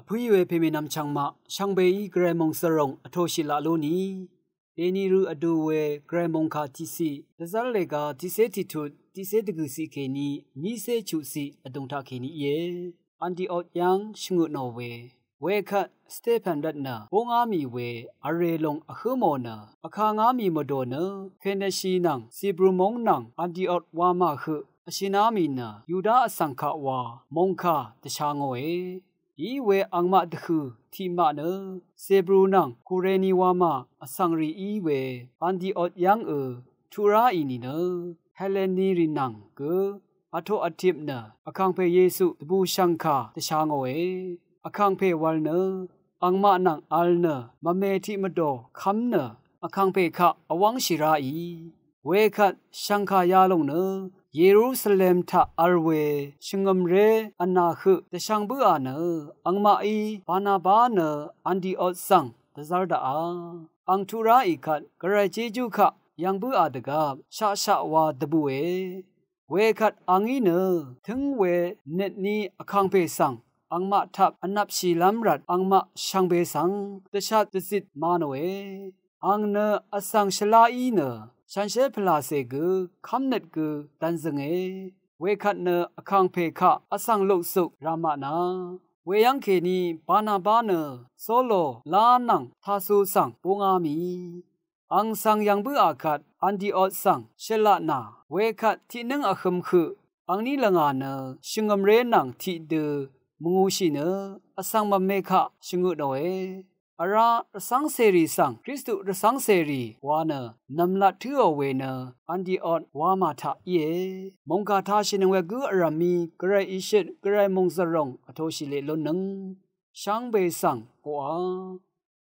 အဖွေဝဲဖေမေနမ်ချောင်မရှောင်ဘေဤဂရမုံစရုံအထိုရှိလာလို့နီဒေနီရူအဒူဝဲဂရမုံခါတီစီဒဇလလေကဒီစေတီထုဒီစေတကူစီခေနီမိစေချုစီအဒုံထခေနီယေအန်တီအော့ယန်ရှငုနောဝဲဝဲခတ်စတေဖန်ဒတ်နာဘုံငါမီဝဲအရေလုံအခဲမောနာအခါငါမီမတော်နာခေနရှိနံစီဘရမုံနံအန်တီအော့ဝါမခအရှင်နာမီနာယူဒာအစံခဝါမုံခတခြားငောဝဲဤဝဲအံမတခုတိမနစေဘရူနံကိုရေနီဝါမအစံရီဤဝဲအန်ဒီအော့ယန်အထူရာအီနီနဟဲလနီရီနံကအထောအတိမနအခန့်ဖေယေစုတပူရှန်ခါတရှာငောဝဲအခန့်ဖေဝလနအံမနံအလနမမေတိမတော်ခမ်နအခန့်ဖေခအဝန်းရှိရာဤဝေခတ်ရှန်ခါရလုံးနယေရုရှလင်ထအာဝေရှင်ငမ်ရေအနာခုတရှံဘူအာနအင်္ဂမအီဘာနာဘာနအန်ဒီအော့ဆန်ဒဇာဒအာအန်ထူရာဤခတ်ဂရချီကျုခယံဘူအာတကရှာရှာဝါတပူဝေဝေခတ်အငီနသင်ဝေနေနီအခန်းပေဆန်อังมาทับอันนับชีลำรัดอังมาช่างเบสังตชาติสิทธมานเวอังเนอสังชลาอีเนชันเชพลาเซกือคำเนึกกือตันซึงเอเวคัดเนอคังเพคะอสังลุสุรามานาเวยังเคนีปานาบาเนโซโลลานังทาสูสังปูงามีอังสังยังบืออาคัดอันดีออดสังเชลานาเวคัดที่นึงอาคมคืออังนี้ละงานเชิงกมเรนังที่เดมงูชิเนออสังบัมเมคะชิงุดอยအရာတဆန်းစေရီဆန်ခရစ်တုတဆန်းစေရီဝါနနမ်လတ်ထီအဝေနအန်ဒီအော့ဝါမာထယေမုန်ကာထားရှင်ဝဲကူအရမီဂရိုက်အီရှစ်ဂရိုက်မုန်စရုံအထိုးရှိလေလုံးနံရှန်ဘေဆန်ကိုအား